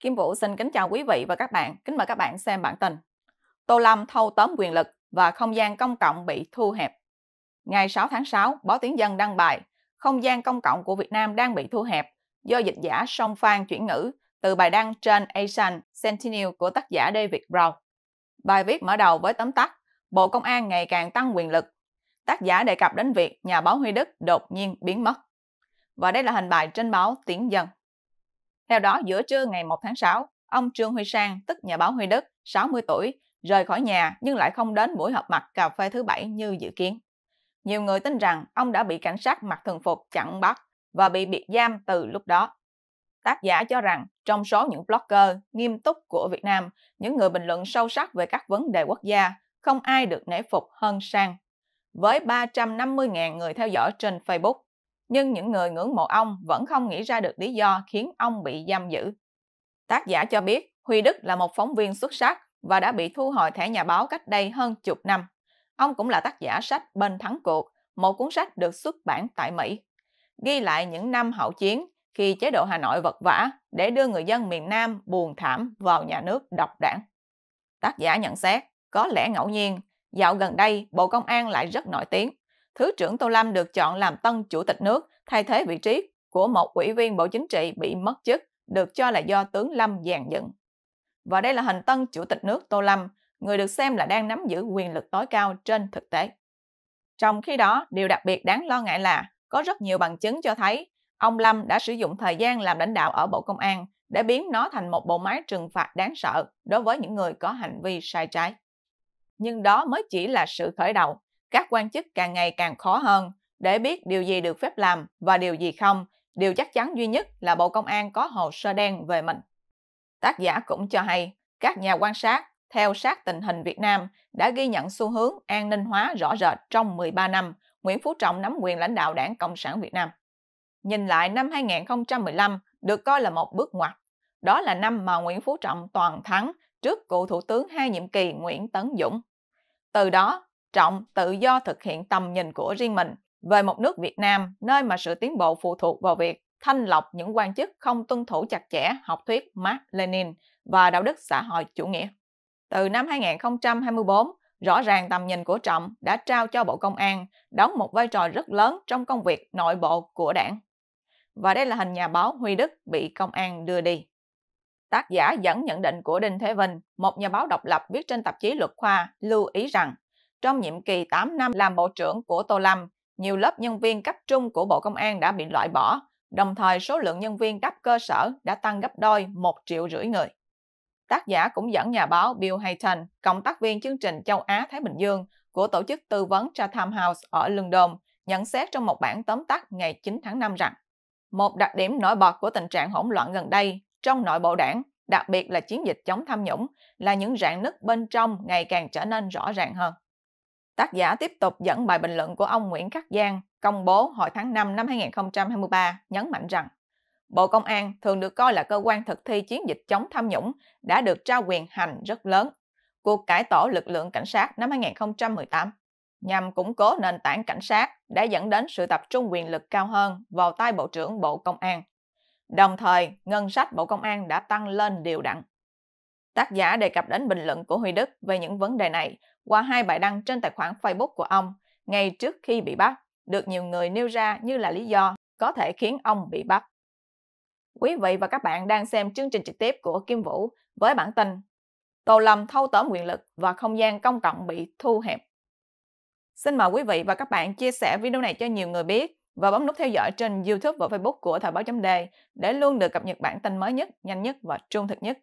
Kim Vũ xin kính chào quý vị và các bạn. Kính mời các bạn xem bản tin. Tô Lâm thâu tóm quyền lực và không gian công cộng bị thu hẹp. Ngày 6 tháng 6, báo tiếng dân đăng bài Không gian công cộng của Việt Nam đang bị thu hẹp do dịch giả song phan chuyển ngữ từ bài đăng trên Asian Sentinel của tác giả David Brown. Bài viết mở đầu với tóm tắt Bộ Công an ngày càng tăng quyền lực. Tác giả đề cập đến việc nhà báo Huy Đức đột nhiên biến mất. Và đây là hình bài trên báo Tiếng Dân. Theo đó, giữa trưa ngày 1 tháng 6, ông Trương Huy Sang, tức nhà báo Huy Đức, 60 tuổi, rời khỏi nhà nhưng lại không đến buổi họp mặt cà phê thứ bảy như dự kiến. Nhiều người tin rằng ông đã bị cảnh sát mặc thường phục chặn bắt và bị biệt giam từ lúc đó. Tác giả cho rằng trong số những blogger nghiêm túc của Việt Nam, những người bình luận sâu sắc về các vấn đề quốc gia, không ai được nể phục hơn Sang. Với 350.000 người theo dõi trên Facebook, nhưng những người ngưỡng mộ ông vẫn không nghĩ ra được lý do khiến ông bị giam giữ. Tác giả cho biết Huy Đức là một phóng viên xuất sắc và đã bị thu hồi thẻ nhà báo cách đây hơn chục năm. Ông cũng là tác giả sách Bên Thắng Cuộc, một cuốn sách được xuất bản tại Mỹ. Ghi lại những năm hậu chiến khi chế độ Hà Nội vật vã để đưa người dân miền Nam buồn thảm vào nhà nước độc đảng. Tác giả nhận xét, có lẽ ngẫu nhiên, dạo gần đây Bộ Công an lại rất nổi tiếng Thứ trưởng Tô Lâm được chọn làm tân chủ tịch nước, thay thế vị trí của một ủy viên Bộ Chính trị bị mất chức, được cho là do tướng Lâm dàn dựng. Và đây là hình tân chủ tịch nước Tô Lâm, người được xem là đang nắm giữ quyền lực tối cao trên thực tế. Trong khi đó, điều đặc biệt đáng lo ngại là có rất nhiều bằng chứng cho thấy ông Lâm đã sử dụng thời gian làm lãnh đạo ở Bộ Công an để biến nó thành một bộ máy trừng phạt đáng sợ đối với những người có hành vi sai trái. Nhưng đó mới chỉ là sự khởi đầu các quan chức càng ngày càng khó hơn để biết điều gì được phép làm và điều gì không. Điều chắc chắn duy nhất là Bộ Công an có hồ sơ đen về mình. Tác giả cũng cho hay, các nhà quan sát theo sát tình hình Việt Nam đã ghi nhận xu hướng an ninh hóa rõ rệt trong 13 năm Nguyễn Phú Trọng nắm quyền lãnh đạo Đảng Cộng sản Việt Nam. Nhìn lại năm 2015 được coi là một bước ngoặt. Đó là năm mà Nguyễn Phú Trọng toàn thắng trước cựu Thủ tướng hai nhiệm kỳ Nguyễn Tấn Dũng. Từ đó, trọng tự do thực hiện tầm nhìn của riêng mình về một nước Việt Nam nơi mà sự tiến bộ phụ thuộc vào việc thanh lọc những quan chức không tuân thủ chặt chẽ học thuyết Marx Lenin và đạo đức xã hội chủ nghĩa. Từ năm 2024, rõ ràng tầm nhìn của Trọng đã trao cho Bộ Công an đóng một vai trò rất lớn trong công việc nội bộ của đảng. Và đây là hình nhà báo Huy Đức bị công an đưa đi. Tác giả dẫn nhận định của Đinh Thế Vinh, một nhà báo độc lập viết trên tạp chí luật khoa, lưu ý rằng trong nhiệm kỳ 8 năm làm Bộ trưởng của Tô Lâm, nhiều lớp nhân viên cấp trung của Bộ Công an đã bị loại bỏ, đồng thời số lượng nhân viên cấp cơ sở đã tăng gấp đôi 1 triệu rưỡi người. Tác giả cũng dẫn nhà báo Bill Hayton, cộng tác viên chương trình châu Á-Thái Bình Dương của tổ chức tư vấn Chatham House ở London, nhận xét trong một bản tóm tắt ngày 9 tháng 5 rằng một đặc điểm nổi bật của tình trạng hỗn loạn gần đây trong nội bộ đảng, đặc biệt là chiến dịch chống tham nhũng, là những rạn nứt bên trong ngày càng trở nên rõ ràng hơn. Tác giả tiếp tục dẫn bài bình luận của ông Nguyễn Khắc Giang công bố hồi tháng 5 năm 2023 nhấn mạnh rằng Bộ Công an thường được coi là cơ quan thực thi chiến dịch chống tham nhũng đã được trao quyền hành rất lớn. Cuộc cải tổ lực lượng cảnh sát năm 2018 nhằm củng cố nền tảng cảnh sát đã dẫn đến sự tập trung quyền lực cao hơn vào tay Bộ trưởng Bộ Công an. Đồng thời, ngân sách Bộ Công an đã tăng lên điều đặn. Tác giả đề cập đến bình luận của Huy Đức về những vấn đề này qua hai bài đăng trên tài khoản Facebook của ông ngay trước khi bị bắt, được nhiều người nêu ra như là lý do có thể khiến ông bị bắt. Quý vị và các bạn đang xem chương trình trực tiếp của Kim Vũ với bản tin Tô Lâm thâu tóm quyền lực và không gian công cộng bị thu hẹp. Xin mời quý vị và các bạn chia sẻ video này cho nhiều người biết và bấm nút theo dõi trên YouTube và Facebook của Thời báo chấm Đề để luôn được cập nhật bản tin mới nhất, nhanh nhất và trung thực nhất.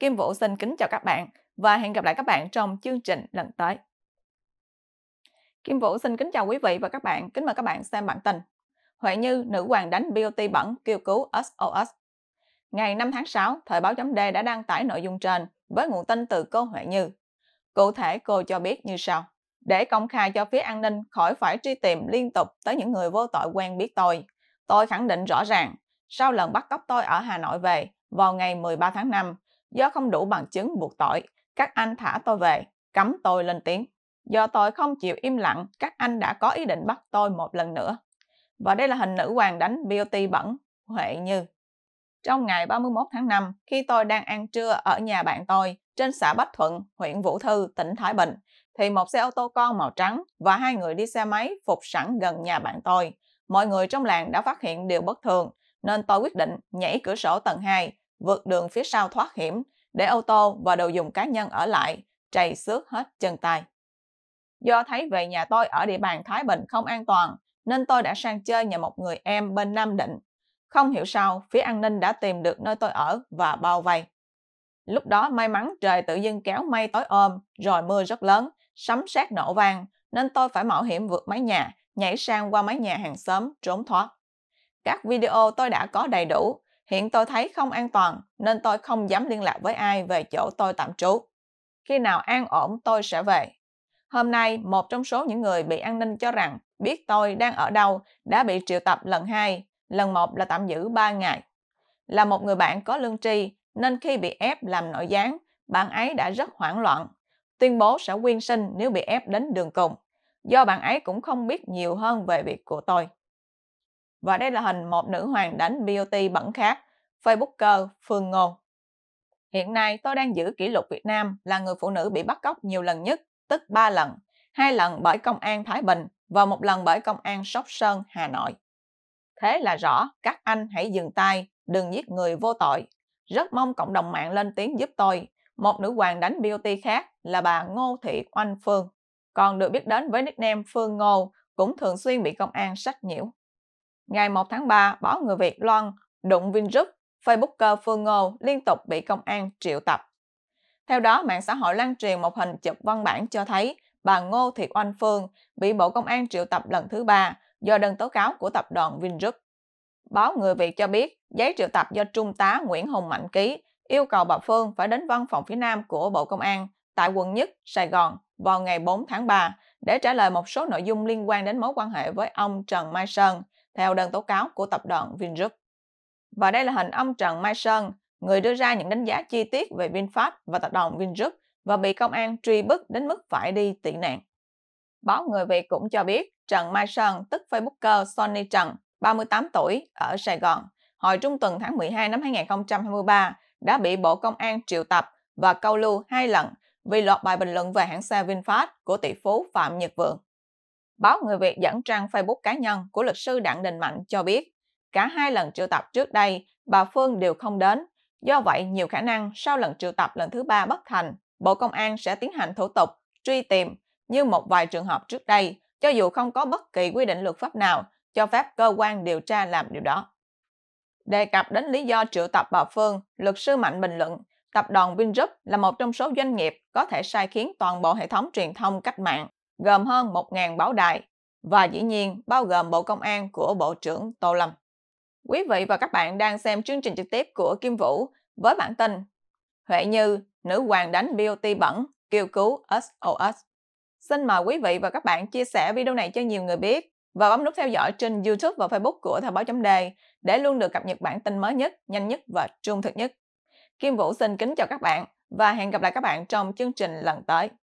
Kim Vũ xin kính chào các bạn và hẹn gặp lại các bạn trong chương trình lần tới. Kim Vũ xin kính chào quý vị và các bạn, kính mời các bạn xem bản tin. Huệ Như, nữ hoàng đánh BOT bẩn, kêu cứu SOS. Ngày 5 tháng 6, Thời báo chấm D đã đăng tải nội dung trên với nguồn tin từ cô Huệ Như. Cụ thể cô cho biết như sau. Để công khai cho phía an ninh khỏi phải truy tìm liên tục tới những người vô tội quen biết tôi. Tôi khẳng định rõ ràng, sau lần bắt cóc tôi ở Hà Nội về vào ngày 13 tháng 5, Do không đủ bằng chứng buộc tội, các anh thả tôi về, cấm tôi lên tiếng. Do tôi không chịu im lặng, các anh đã có ý định bắt tôi một lần nữa. Và đây là hình nữ hoàng đánh Beauty bẩn, Huệ Như. Trong ngày 31 tháng 5, khi tôi đang ăn trưa ở nhà bạn tôi, trên xã Bách Thuận, huyện Vũ Thư, tỉnh Thái Bình, thì một xe ô tô con màu trắng và hai người đi xe máy phục sẵn gần nhà bạn tôi. Mọi người trong làng đã phát hiện điều bất thường, nên tôi quyết định nhảy cửa sổ tầng 2 vượt đường phía sau thoát hiểm, để ô tô và đồ dùng cá nhân ở lại, trầy xước hết chân tay. Do thấy về nhà tôi ở địa bàn Thái Bình không an toàn, nên tôi đã sang chơi nhà một người em bên Nam Định. Không hiểu sao, phía an ninh đã tìm được nơi tôi ở và bao vây. Lúc đó may mắn trời tự dưng kéo mây tối ôm, rồi mưa rất lớn, sấm sét nổ vang, nên tôi phải mạo hiểm vượt mái nhà, nhảy sang qua mái nhà hàng xóm, trốn thoát. Các video tôi đã có đầy đủ, Hiện tôi thấy không an toàn nên tôi không dám liên lạc với ai về chỗ tôi tạm trú. Khi nào an ổn tôi sẽ về. Hôm nay, một trong số những người bị an ninh cho rằng biết tôi đang ở đâu đã bị triệu tập lần hai. lần một là tạm giữ 3 ngày. Là một người bạn có lương tri nên khi bị ép làm nội gián, bạn ấy đã rất hoảng loạn, tuyên bố sẽ quyên sinh nếu bị ép đến đường cùng. Do bạn ấy cũng không biết nhiều hơn về việc của tôi. Và đây là hình một nữ hoàng đánh beauty bẩn khác, Facebooker Phương Ngôn. Hiện nay tôi đang giữ kỷ lục Việt Nam là người phụ nữ bị bắt cóc nhiều lần nhất, tức 3 lần, hai lần bởi công an Thái Bình và một lần bởi công an Sóc Sơn, Hà Nội. Thế là rõ, các anh hãy dừng tay, đừng giết người vô tội. Rất mong cộng đồng mạng lên tiếng giúp tôi. Một nữ hoàng đánh beauty khác là bà Ngô Thị Oanh Phương, còn được biết đến với nickname Phương Ngô, cũng thường xuyên bị công an sách nhiễu. Ngày 1 tháng 3, báo Người Việt loan đụng Vingroup, Facebooker Phương Ngô liên tục bị công an triệu tập. Theo đó, mạng xã hội lan truyền một hình chụp văn bản cho thấy bà Ngô Thị Oanh Phương bị Bộ Công an triệu tập lần thứ ba do đơn tố cáo của tập đoàn Vingroup. Báo Người Việt cho biết, giấy triệu tập do Trung tá Nguyễn Hùng Mạnh ký yêu cầu bà Phương phải đến văn phòng phía Nam của Bộ Công an tại quận Nhất, Sài Gòn vào ngày 4 tháng 3 để trả lời một số nội dung liên quan đến mối quan hệ với ông Trần Mai Sơn, theo đơn tố cáo của tập đoàn Vingroup. Và đây là hình ông Trần Mai Sơn, người đưa ra những đánh giá chi tiết về VinFast và tập đoàn Vingroup và bị công an truy bức đến mức phải đi tị nạn. Báo Người Việt cũng cho biết Trần Mai Sơn, tức Facebooker Sonny Trần, 38 tuổi, ở Sài Gòn, hồi trung tuần tháng 12 năm 2023 đã bị Bộ Công an triệu tập và câu lưu hai lần vì loạt bài bình luận về hãng xe VinFast của tỷ phú Phạm Nhật Vượng báo Người Việt dẫn trang Facebook cá nhân của luật sư Đặng Đình Mạnh cho biết, cả hai lần triệu tập trước đây, bà Phương đều không đến. Do vậy, nhiều khả năng sau lần triệu tập lần thứ ba bất thành, Bộ Công an sẽ tiến hành thủ tục, truy tìm như một vài trường hợp trước đây, cho dù không có bất kỳ quy định luật pháp nào cho phép cơ quan điều tra làm điều đó. Đề cập đến lý do triệu tập bà Phương, luật sư Mạnh bình luận, tập đoàn Vingroup là một trong số doanh nghiệp có thể sai khiến toàn bộ hệ thống truyền thông cách mạng gồm hơn 1.000 báo đài và dĩ nhiên bao gồm Bộ Công an của Bộ trưởng Tô Lâm. Quý vị và các bạn đang xem chương trình trực tiếp của Kim Vũ với bản tin Huệ Như, nữ hoàng đánh BOT bẩn, kêu cứu SOS. Xin mời quý vị và các bạn chia sẻ video này cho nhiều người biết và bấm nút theo dõi trên YouTube và Facebook của Thời báo chấm đề để luôn được cập nhật bản tin mới nhất, nhanh nhất và trung thực nhất. Kim Vũ xin kính chào các bạn và hẹn gặp lại các bạn trong chương trình lần tới.